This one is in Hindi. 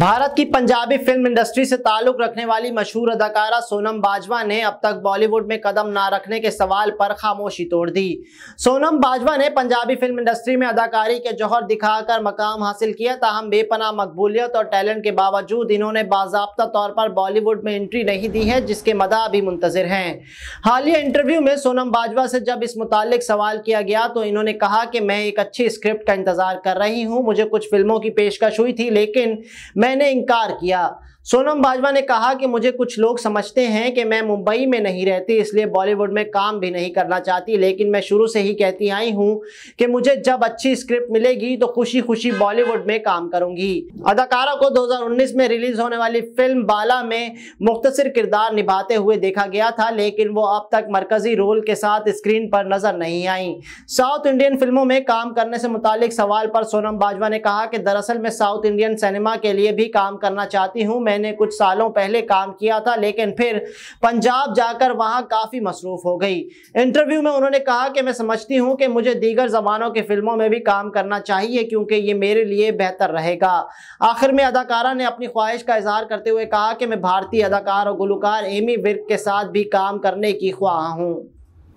भारत की पंजाबी फिल्म इंडस्ट्री से ताल्लुक रखने वाली मशहूर अदाकारा सोनम बाजवा ने अब तक बॉलीवुड में कदम ना रखने के सवाल पर खामोशी तोड़ दी सोनम बाजवा ने पंजाबी फिल्म इंडस्ट्री में अदाकारी के जौहर दिखाकर मकाम हासिल किया ताहम बेपना मकबूलियत और टैलेंट के बावजूद इन्होंने बाबा तौर पर बॉलीवुड में एंट्री नहीं दी है जिसके मदा भी मुंतजर हैं हालिया इंटरव्यू में सोनम बाजवा से जब इस मुतालिक सवाल किया गया तो इन्होंने कहा कि मैं एक अच्छी स्क्रिप्ट का इंतज़ार कर रही हूँ मुझे कुछ फिल्मों की पेशकश हुई थी लेकिन मैंने इनकार किया सोनम बाजवा ने कहा कि मुझे कुछ लोग समझते हैं कि मैं मुंबई में नहीं रहती इसलिए बॉलीवुड में काम भी नहीं करना चाहती लेकिन मैं शुरू से ही कहती आई हूं कि मुझे जब अच्छी स्क्रिप्ट मिलेगी तो खुशी खुशी बॉलीवुड में काम करूंगी अदाकारा को 2019 में रिलीज होने वाली फिल्म बाला में मुख्तर किरदार निभाते हुए देखा गया था लेकिन वो अब तक मरकजी रोल के साथ स्क्रीन पर नजर नहीं आई साउथ इंडियन फिल्मों में काम करने से मुतालिक सवाल पर सोनम बाजवा ने कहा कि दरअसल मैं साउथ इंडियन सिनेमा के लिए भी काम करना चाहती हूँ मैं मैंने कुछ सालों पहले काम किया था लेकिन फिर पंजाब जाकर वहाँ काफ़ी मसरूफ़ हो गई इंटरव्यू में उन्होंने कहा कि मैं समझती हूँ कि मुझे दीगर ज़बानों की फ़िल्मों में भी काम करना चाहिए क्योंकि ये मेरे लिए बेहतर रहेगा आखिर में अदाकारा ने अपनी ख्वाहिश का इजहार करते हुए कहा कि मैं भारतीय अदाकार और गुलकार एमी विर्क के साथ भी काम करने की ख्वाह हूँ